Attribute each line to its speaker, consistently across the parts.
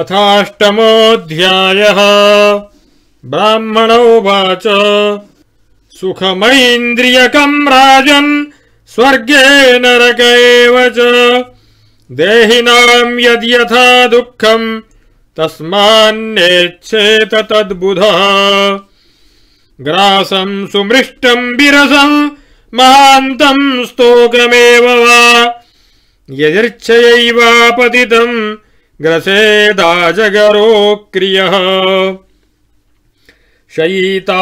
Speaker 1: अथाष्टमोऽध्यायः ब्राह्मण उवाच सुखमैन्द्रियकम् राजन् स्वर्गे नरक एव च देहिनाम् यद्यथा ग्रासम तस्मान्नेच्छेत तद्बुधः ग्रासम् स्तोकमेव वा यदर्च्छयैवा ग्रसेदा क्रिय शयिता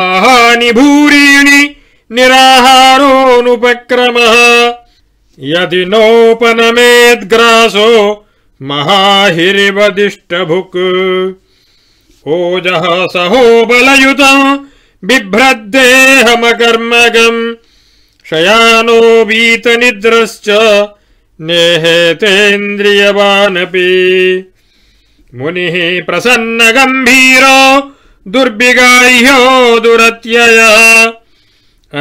Speaker 1: भूरीणि निराहारोऽनुपक्रमः यदि नोपनमेद्ग्रासो महाहिरिवदिष्टभुक् ओजः सहो बलयुतम् बिभ्रद्देहमकर्मगम् शयानो वीतनिद्रश्च निहतेन्द्रियवानपि मुनिः प्रसन्नगम्भीरो दुर्बिगाह्यो दुरत्यय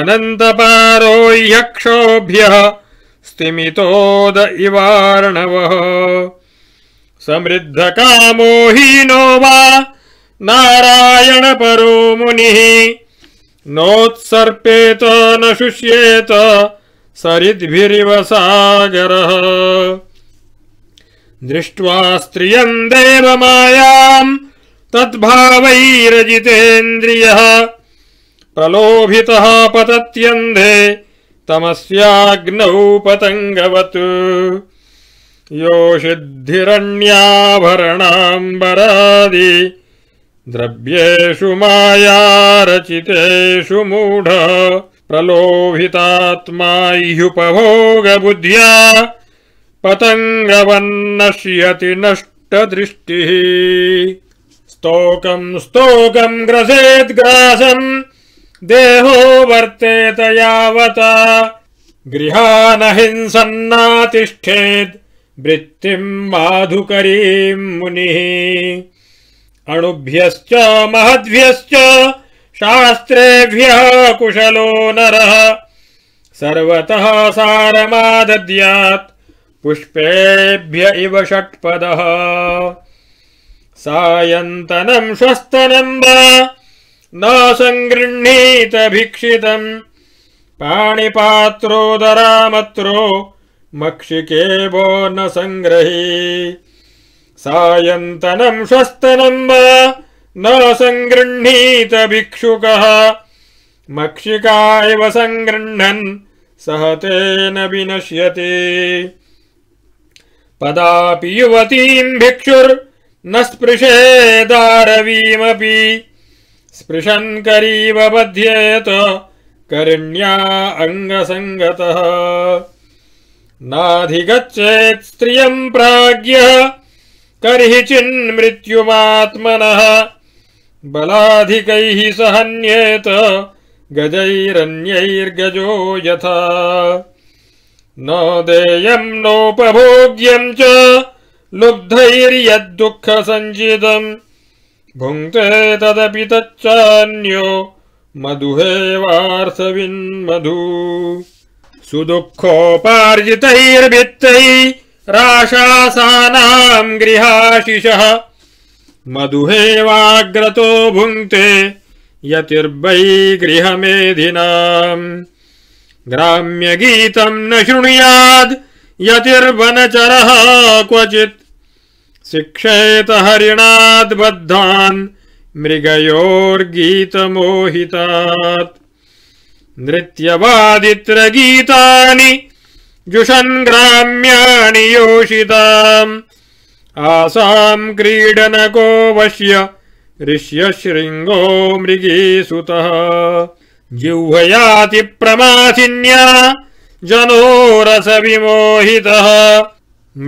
Speaker 1: अनन्तपारो यक्षोभ्यः स्तिमितोद इवार्णवः समृद्धकामो हीनो वा नारायणपरो मुनिः नोत्सर्पेत न शुष्येत सरिद्भिरिव सागरः दृष्ट्वा स्त्रियम् देव मायाम् तद्भावैरजितेन्द्रियः प्रलोभितः पतत्यन्धे तमस्याग्नौ पतङ्गवत् यो योषिद्धिरण्याभरणाम्बरादि द्रव्येषु मायारचितेषु मूढ प्रलोभितात्मा ह्युपभोगबुद्ध्या पतङ्गवन्नश्यति नष्टदृष्टिः स्तोकम् स्तोकम् ग्रसेद्ग्रासम् देहो वर्तेत यावता गृहाण हिंसन्नातिष्ठेद् वृत्तिम् माधुकरीम् मुनिः अणुभ्यश्च महद्भ्यश्च शास्त्रेभ्यः कुशलो नरः सर्वतः सारमादद्यात् पुष्पेभ्य इव षट्पदः सायन्तनम् श्वस्तनम् वा न सङ्गृह्णीत भिक्षितम् पाणिपात्रोदरामत्रो मक्षिकेवो न सङ्ग्रही सायन्तनम् श्वस्तनम् वा न सङ्गृह्णीत भिक्षुक मक्षिका इव सङ्गृह्णन् सह तेन विनश्यति पदापि युवती भिक्षुर्न स्पृशेदारवीमपि स्पृशन करीव बध्येत कर्ण्या अङ्गसङ्गतः नाधिगच्छेत् स्त्रियम् प्राज्ञः कर्हि बलाधिकैः स गजैरन्यैर्गजो यथा न देयम् नोपभोग्यम् च लुब्धैर्यद्दुःखसञ्चितम् भुङ्क्ते तदपि तच्चान्यो अन्यो मधुहेवार्थविन्मधु सुदुःखोपार्जितैर्वित्तै राशासानाम् गृहाशिषः मधुहेवाग्रतो भुंक्ते यतिर्वै ग्राम्य ग्राम्यगीतम् न शृणुयाद् यतिर्वनचरः क्वचि शिक्षेत हरिणाद्बद्धान् मृगयोर्गीतमोहितात् नृत्यवादित्र गीता जुषन ग्राम्याणि योषिता आसाम् क्रीडनको वश्य ऋष्य ऋष्यशृङ्गो मृगीसुतः जिह्वयातिप्रमाथिन्या जनोरसविमोहितः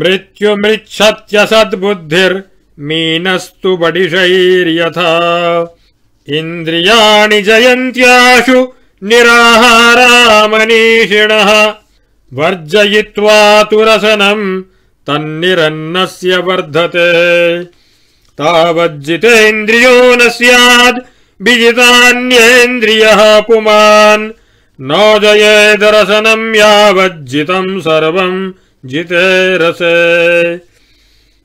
Speaker 1: मृत्युमृच्छत्यसद्बुद्धिर्मीनस्तु बडिशैर्यथा इन्द्रियाणि जयन्त्याशु निराहारा मनीषिणः वर्जयित्वा तु रसनम् तन्निरन्नस्य वर्धते तावज्जितेन्द्रियो न स्याद् विजितान्येन्द्रियः पुमान् न जयेदरसनम् यावज्जितम् सर्वम् जिते रसे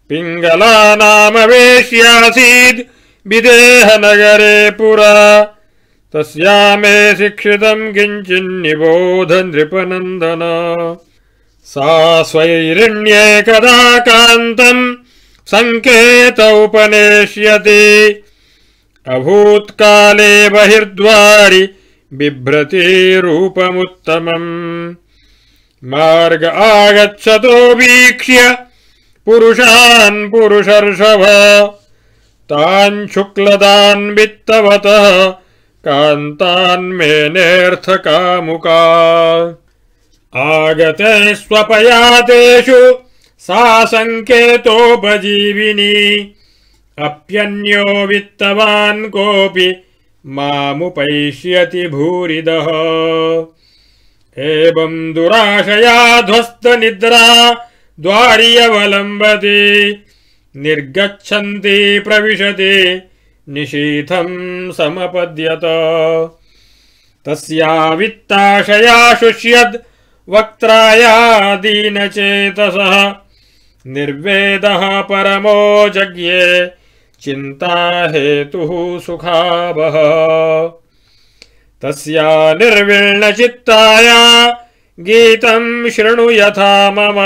Speaker 1: पिङ्गलानामवेश्यासीद् विदेहनगरे पुरा तस्या मे शिक्षितम् किञ्चिन्निबोध नृपनन्दन सा स्वैरण्ये कदा कान्तम् सङ्केत उपनेष्यति अभूत्काले बहिर्द्वारि बिभ्रतीरूपमुत्तमम् मार्ग आगच्छतो वीक्ष्य पुरुषर्षभ तान् शुक्लतान् वित्तवतः कान्तान् मेनेऽर्थकामुका आगते स्वपयातेषु सा सङ्केतोपजीविनी अप्यन्यो वित्तवान् कोऽपि मामुपैष्यति भूरिदः एवं दुराशया ध्वस्तनिद्रा द्वार्यवलम्बति निर्गच्छन्ति प्रविशति निशीथं समपद्यत तस्या वित्ताशया शुष्यद् वक्त्राया निर्वेदः परमो जज्ञे चिन्ता हेतुः सुखावः तस्या निर्विण्णचित्ताय गीतम् शृणु यथा मम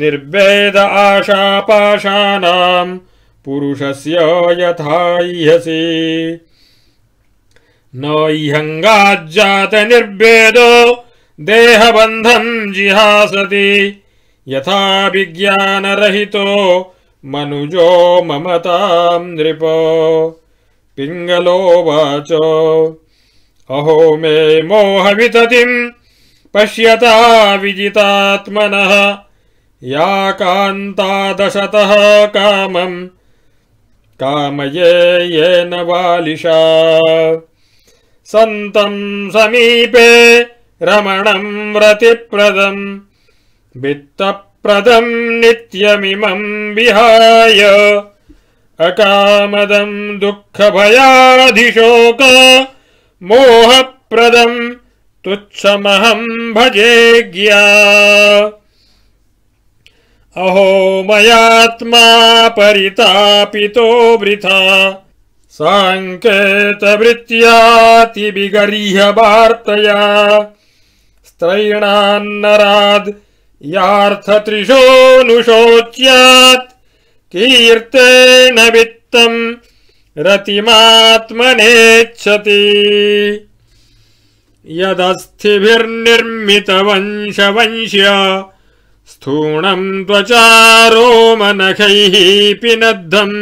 Speaker 1: निर्वेद आशापाशानाम् पुरुषस्य यथा इह्यसे निर्वेदो देहबन्धम् जिहासति यथाभिज्ञानरहितो मनुजो ममताम् नृप पिङ्गलोवाचो अहो मे मोहविततिम् पश्यता विजितात्मनः या कान्तादशतः कामम् कामये येन बालिशा सन्तम् समीपे रमणम रतिप्रदम् वित्तप्रदम् नित्यमिमम् विहाय अकामदम् दुःखभयाधिशोक मोहप्रदम् तुच्छमहम् भजे ज्ञा अहो मयात्मा परितापितो वृथा साङ्केतवृत्यातिविगर्ह्यवार्तया त्रैणान्नराद् यार्थत्रिशोऽनुशोच्यात् कीर्तेन वित्तम् रतिमात्मनेच्छति यदस्थिभिर्निर्मितवंशवंश्य स्थूणम् त्वचारोमनखैः पिनद्धम्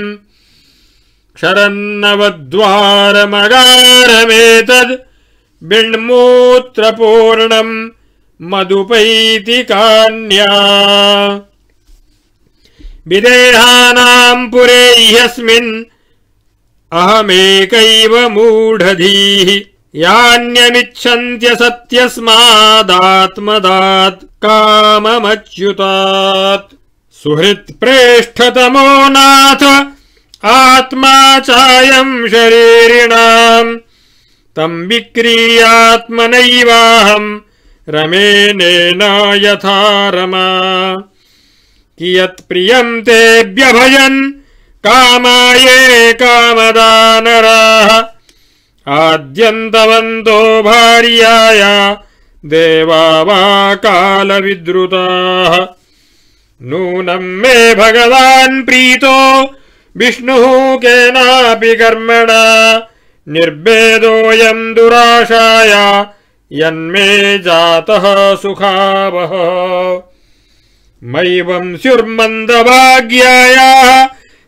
Speaker 1: क्षरन्नवद्वारमगारमेतद् बिण्मूत्रपूर्णम् मदुपैति कान्या। विदेहानाम् ह्यस्मिन् अहमेकैव मूढधीः यान्यमिच्छन्त्य सत्यस्मादात्मदात् काममच्युतात् सुहृत्प्रेष्ठतमो नाथ आत्मा चायम् शरीरिणाम् तम् विक्रीयात्मनैवाहम् रमेणेना यथा रमा कियत्प्रियम् कामाये कामदानराः आद्यन्तवन्तो भार्याय देवावा कालविद्रुताः नूनम् मे प्रीतो विष्णुः केनापि कर्मणा निर्भेदोऽयम् दुराशाया यन्मे जातः सुखावः मयि वंस्युर्मन्दभाग्यायाः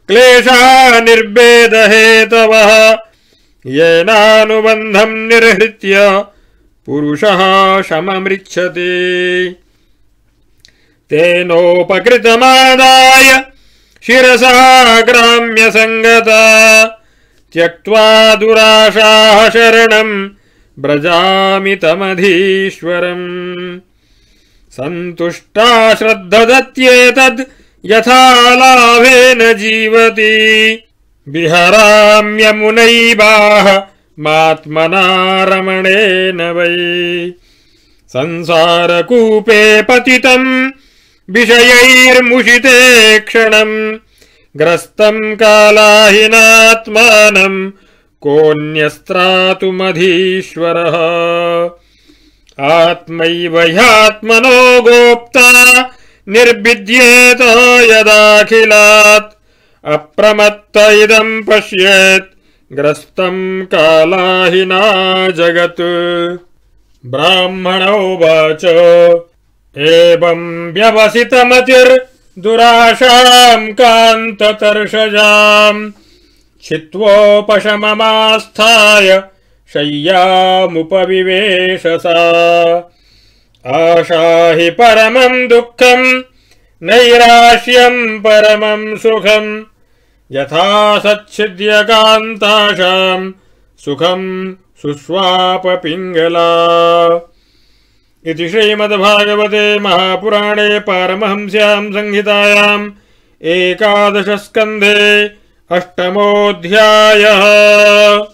Speaker 1: क्लेशा निर्भेदहेतवः येनानुबन्धम् निर्हृत्य पुरुषः शममृच्छति तेनोपकृतमादाय शिरसा ग्राम्यसङ्गता त्यक्त्वा दुराशाः शरणम् तमधीश्वरम् सन्तुष्टा श्रद्धदत्येतद् यथा लाभेन जीवति विहराम्यमुनैवाह मात्मना वै संसारकूपे पतितम् विषयैर्मुषिते क्षणम् ग्रस्तम् कालाहिनात्मानम् कोऽन्यस्त्रातुमधीश्वरः आत्मैव ह्यात्मनो गोप्ता निर्भिद्येत यदाखिलात् अप्रमत्त इदम् पश्येत् जगत ब्राह्मण जगत् ब्राह्मणोवाच एवम् व्यवसितमतिर् दुराशाम् कान्ततर्षजाम् छित्वोपशममास्थाय शय्यामुपविवेशसा आशाहि परमं परमम् दुःखम् नैराश्यम् परमम् सुखम् यथा सच्छिद्य सुखं सुखम् इति श्रीमद्भागवते महापुराणे पारमहंस्यां संहितायाम् एकादशस्कन्धे अष्टमोऽध्यायः